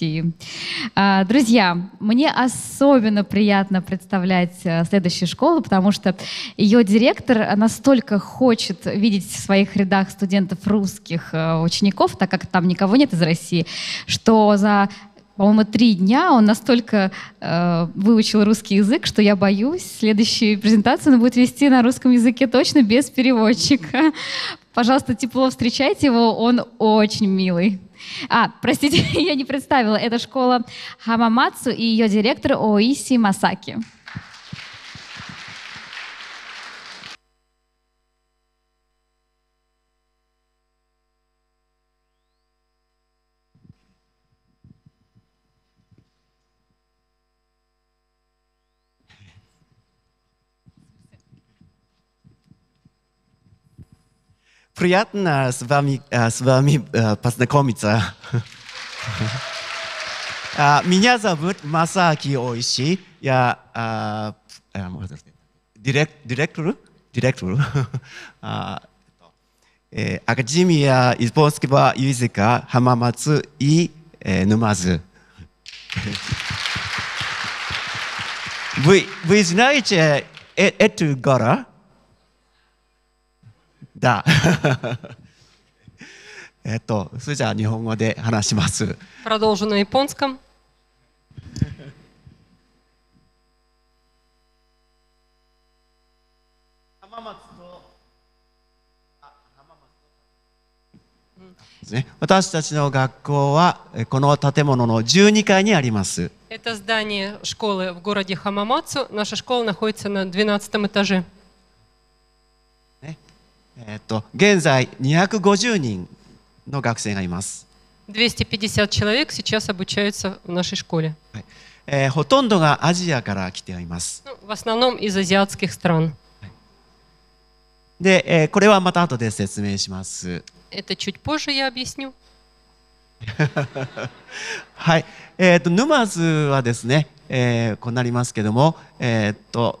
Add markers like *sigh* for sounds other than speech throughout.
России. А, друзья, мне особенно приятно представлять э, следующую школу, потому что ее директор настолько хочет видеть в своих рядах студентов русских э, учеников, так как там никого нет из России, что за по-моему, три дня он настолько э, выучил русский язык, что я боюсь, следующую презентацию он будет вести на русском языке точно без переводчика. Пожалуйста, тепло встречайте его, он очень милый. А, простите, *laughs* я не представила. Это школа Хамамацу и ее директор Оиси Масаки. Приятно с вами, с вами познакомиться. Меня зовут Масаки Оиши. Я директор, директор Академия японского языка Хамамацу и Нумазу. Вы, вы знаете эту гору? だ。えっと、それじゃあ日本語で話します。Продолжу на японском. ね、私たちの学校はこの建物の12階にあります。Это здание школы в городе Хамамацу. Наша школа находится на 12 этаже. えっと、現在250人の学生がいます。250 человек сейчас обучаются в нашей школе. はいえー、ほとんどがアジアから来ています。В основном из азиатских стран. で、えー、これはまた後で説明します。Это чуть позже я объясню. はい、えっ、ー、と沼津はですね、えー、こうなりますけども、えっ、ー、と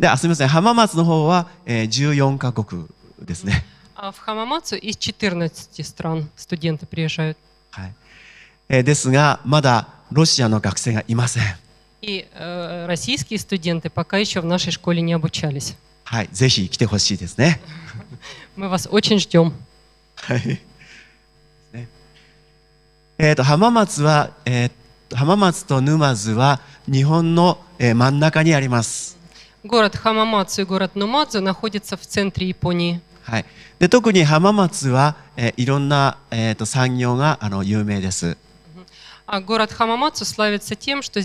で、あすみません、浜松の方は、えー、14カ国ですね。А в Хамамацу из 14 стран студенты приезжают. はい。えー、ですが、まだロシアの学生がいません。И э, российские студенты пока еще в нашей школе не обучались. はい、ぜひ来てほしいですね。Мы вас очень ждем. はい。ね、えっ、ー、と浜松は、えー、浜松と沼津は日本の、えー、真ん中にあります。город Хамамацу и город Нумадзу находятся в центре Японии. はい、で特に浜松は、えー、いろんな、えー、と産業があの有名です。А э, э, а город Хамамацу славится тем, что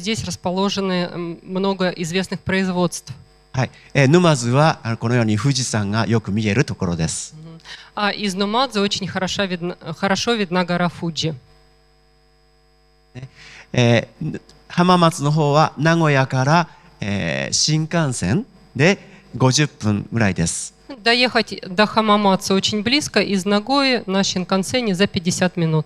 много известных производств. はい、えー、沼津はこのように富士山がよく見えるところです。А э, а, а из Нумадзы очень хорошо видна, хорошо видна гора Фуджи. えー、浜松の方は名古屋からえー、新幹線で50分ぐらいです。Доехать до Хамамаца очень близко, из Нагои на Шинкансене за 50 минут.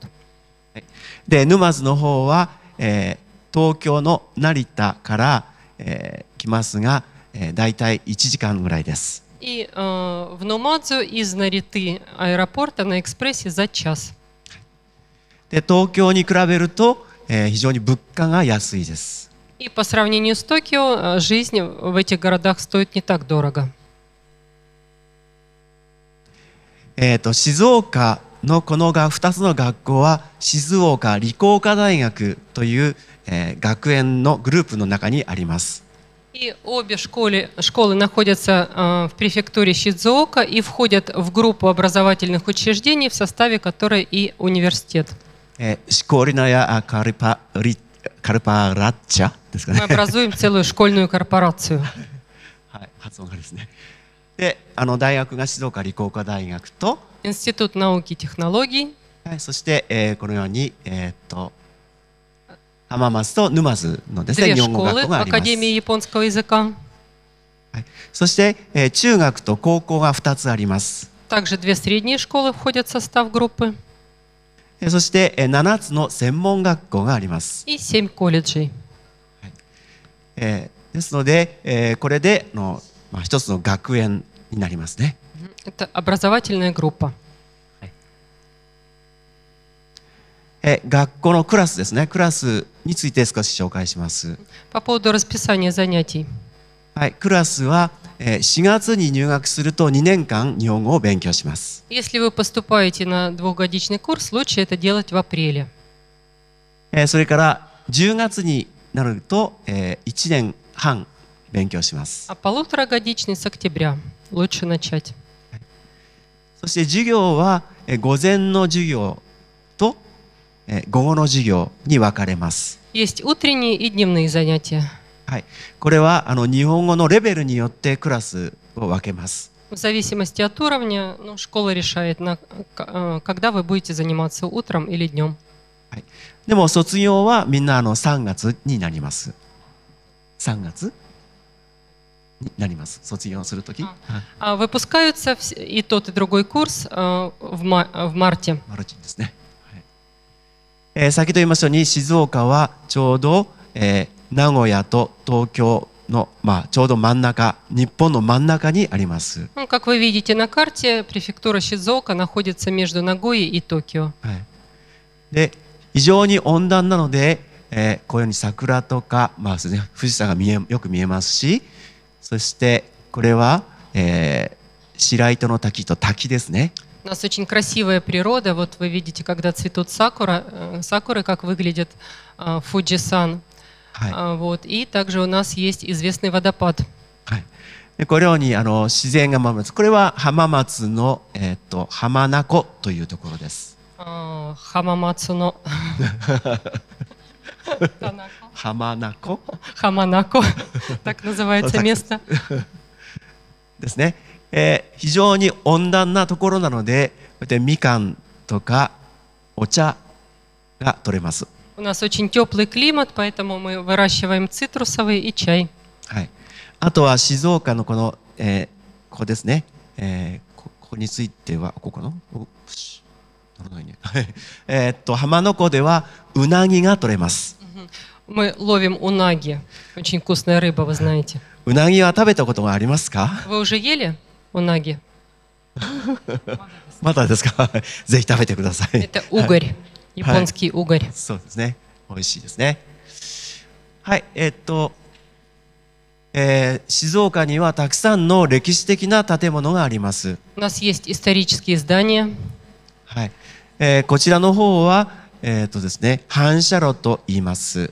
で、沼津の方は、えー、東京の成田から、えー、来ますが、えー、大体1時間ぐらいです。И э, в Номадзу из Нариты аэропорта на экспрессе за час. で、東京に比べると、えー、非常に物価が安いです。И по сравнению с Токио, э, жизнь в этих городах стоит не так дорого. Это えー、と静岡のこの2つの学校は静岡理工科大学という、えー、学園のグループの中にあります。И э, обе школы, школы находятся э, в префектуре Сидзуока и входят в группу образовательных учреждений, в составе которой и университет. Э, Школьная а, карпаратча мы образуем целую школьную корпорацию. はい、発音がですね。で、あの大学が静岡理工科大学と *laughs* Институт науки и технологий. はい、そして、えー、このようにえー、っと浜松と沼津のですね日本語学校があります。Академии э, э, японского языка. はい、そして、えー、中学と高校が2つあります。Также э, две средние школы входят в состав группы. そして7つの専門学校があります。И 7 колледжей. えですので、えこれでの、まあ、一つの学園になりますね。え学校のクラスですね。クラスについて少し紹介します。はい、クラスは4月に入学すると2年間日本語を勉強します。それから10月になると、えー、1年半勉強します。そして授業は、えー、午前の授業と、えー、午後の授業に分かれます。はい、これはあの日本語のレベルによってクラスを分けます。В зависимости от уровня, ну, школа решает, на, когда вы будете заниматься утром или днем. はい、でも卒業はみんなあの3月になります3月になります卒業するとき выпускаются и тот и え先と言いましたように静岡はちょうど、え名古屋と東京のまあ、ちょうど真ん中、日本の真ん中にあります。で、非常に温暖なので、えー、こういうように桜とか、まあですね、富士山が見えよく見えますしそしてこれは、えー、白糸の滝と滝ですね。У нас очень красивая природа. Вот вы видите, когда цветут сакура, сакуры, как выглядит Фуджисан. Вот. И также у нас есть известный водопад. このようにあの自然が守るこれは浜松の、えー、と浜名湖というところです。あ浜松の浜名湖浜名湖 так называется место ですね、えー、非常に温暖なところなのでこうやってみかんとかお茶が取れます У нас очень теплый климат, поэтому мы выращиваем цитрусовый и чай. はい。あとは静岡のこの、えー、ここですね。えー、ここについてはここの。はい、えー、っと浜名湖ではうなぎが取れます。Мы ловим унаги. Очень вкусная рыба, вы знаете. Унаги вы уже ели унаги? まだですかぜひ食べてください。Это угорь. Японский угорь. そうですね。美味しいですね。はい、えっと、えー、静岡にはたくさんの歴史的な建物があります。У нас есть исторические здания. はい。えー、こちらの方は、えーとですね、反射炉と言います。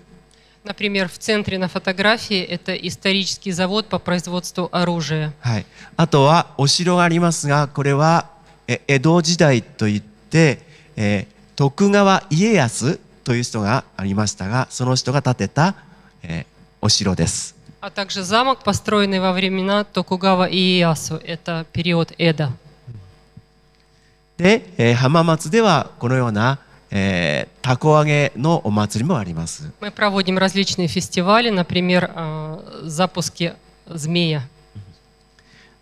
Например, в центре на фотографии это исторический завод по производству оружия. はい。あとはお城がありますが、これは江戸時代といって、えー、徳川家康という人がありましたが、その人が建てた、えー、お城です。А также замок, построенный во времена Токугава Иеясу. Это период Эда. で、えー、浜松ではこのような、えー、たこ揚げのお祭りもあります。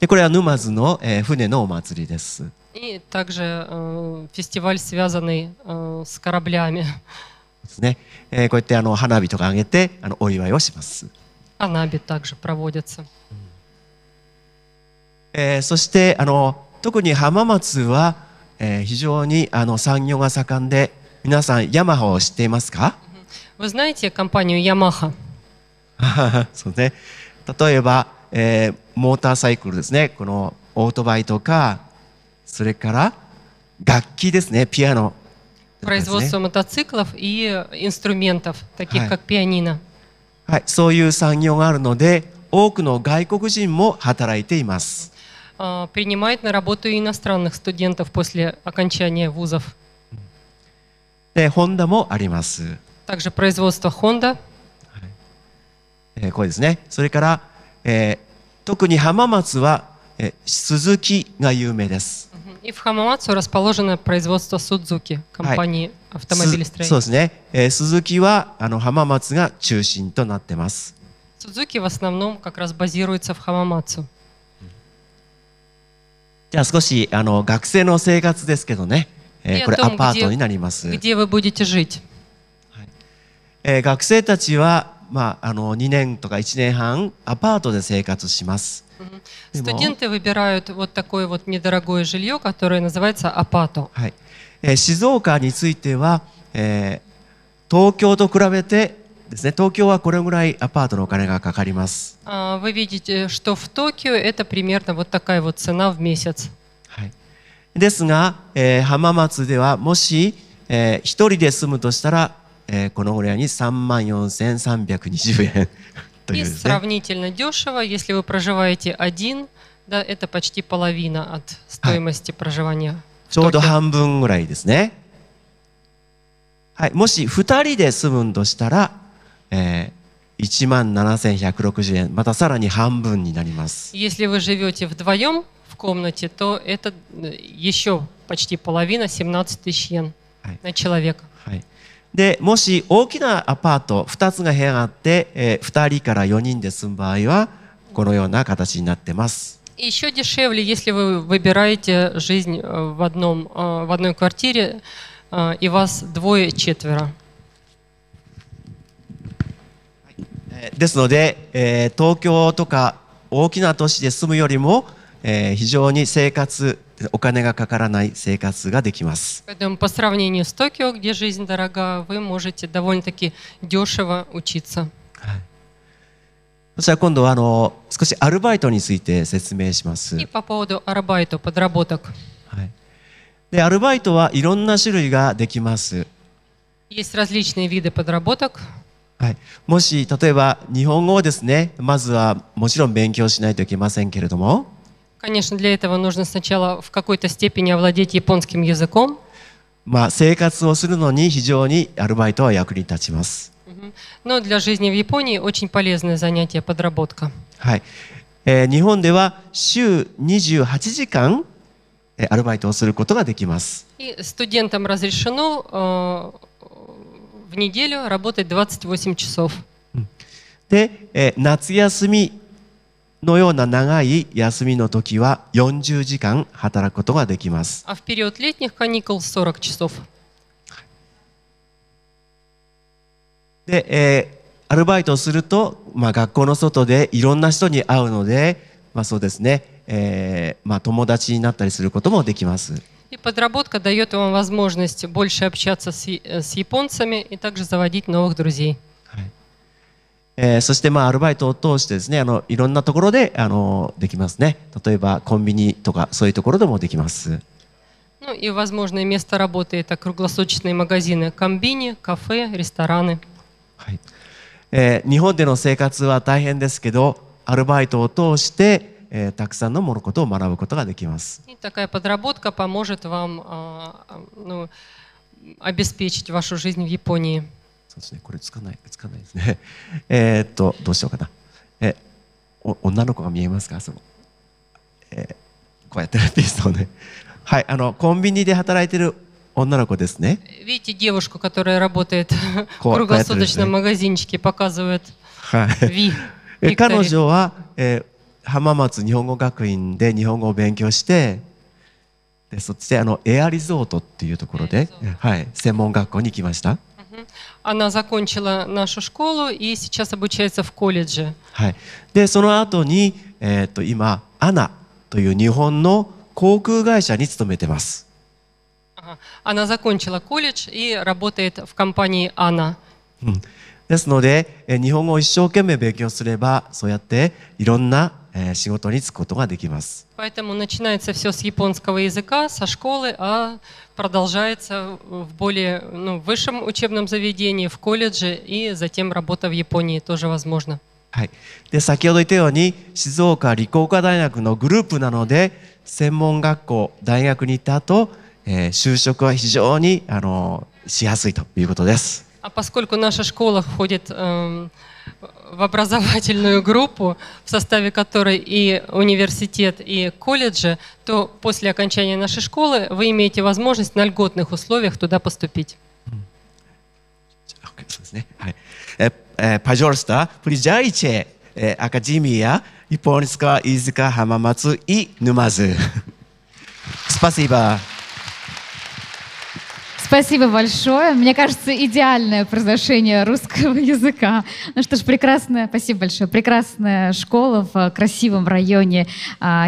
これは沼津の、えー、船のお祭りです。т えこうやってあの花火とか上げてあのお祝いをします。えー、そしてあの特に浜松はえー、非常にあの産業が盛んで、皆さんヤマハを知っていますか *laughs* Вы знаете компанию Yamaha? *laughs* そうね。例えば、えー、モーターサイクルですね。このオートバイとか、それから楽器ですね、ピアノ。производство мотоциклов и инструментов, таких как пианино. はい、そういう産業があるので、多くの外国人も働いています。А, принимает на работу иностранных студентов после окончания вузов. Также производство Honda. えー、これですね。それから、えー、特に浜松は、えー、鈴木が有名です。И в Хамамацу расположено производство в основном как раз базируется в Хамамацу. じゃあ少しあの学生の生活ですけどね、えー、これアパートになります。え学生たちは、まあ、あの2年とか1年半アパートで生活します。え静岡については、えー、東京と比べて東京はこれぐらいアパートのお金がかかります。ですが、えー、浜松ではもし、えー、一人で住むとしたら、このぐらいに3万4320円というです、ちょうど半分ぐらいですね。はい、もし二人で住むとしたら、えー1万7160円、またさらに半分になります。Если вы живете вдвоем в комнате, то это еще почти половина, 17 тысяч йен на человека. はい。で、もし大きなアパート、2つが部屋があって、えー、2人から4人で住む場合は、このような形になってます。Еще дешевле, если вы выбираете жизнь в, одном, в одной квартире, и вас двое-четверо. ですので、えー、東京とか大きな都市で住むよりも、えー、非常に生活お金がかからない生活ができます。今度は少しアルバイトについて説明します。でアルバイトはいろんな種類ができます。はい、もし例えば日本語をですねまずはもちろん勉強しないといけませんけれども Конечно, для этого нужно сначала в какой-то степени овладеть японским языком. まあ生活をするのに非常にアルバイトは役に立ちます。Но для жизни в Японии очень полезное занятие подработка. はい、えー、日本では週28時間アルバイトをすることができます。И студентам разрешено неделю работать 28 часов. で、えー、夏休みのような長い休みの時は40時間働くことができます。あ、в период летних каникул 40 часов. で、えー、アルバイトをすると、まあ、学校の外でいろんな人に会うので、まあ、そうですね、えーまあ、友達になったりすることもできます。И подработка дает вам возможность больше общаться с, э, с японцами и также заводить новых друзей. えー、そして、まあ、アルバイトを通してですね、あの、いろんなところで、あの、できますね。例えば、コンビニとか、そういうところでもできます。Ну э, и возможное место работы это круглосуточные магазины, комбини, кафе, рестораны. はい。えー、日本での生活は大変ですけど、アルバイトを通して、э, えー、たくさんのモロコトを学ぶことができます。Такая подработка поможет вам ну, обеспечить вашу жизнь в Японии. そうですね、これつかない、つかないですね。えー、っと、どうしようかな。えお女の子が見えますかその、えー、こうやってるピースをね。はい、あの、コンビニで働いてる女の子ですね。Видите девушку, которая работает в круглосуточном магазинчике, показывает V. 彼女は、えー浜松日本語学院で日本語を勉強してでそしてあのエアリゾートっていうところで、はい、専門学校に行きました。Она закончила нашу школу и сейчас обучается в колледже. はい。で、その後に、えっ、と、今、アナという日本の航空会社に勤めてます。Она закончила колледж и работает в компании Ана. ですので、日本語を一生懸命勉強すれば、そうやっていろんな仕事に就くことができます。Поэтому начинается все с японского языка, со школы, а продолжается в более ну, высшем учебном заведении, в колледже, и затем работа в Японии тоже возможна. はい、で先ほど言ったように静岡理工科大学のグループなので専門学校大学に行った後、えー、就職は非常にあのしやすいということです。А поскольку наша школа входит э, в образовательную группу, в составе которой и университет, и колледжи, то после окончания нашей школы вы имеете возможность на льготных условиях туда поступить. Э, э, пожалуйста, приезжайте э, Академия японского языка Хамамацу и Нумазу. *laughs* Спасибо. Спасибо большое. Мне кажется, идеальное произношение русского *laughs* языка. Ну что ж, прекрасная, спасибо большое, прекрасная школа в э, красивом районе. А,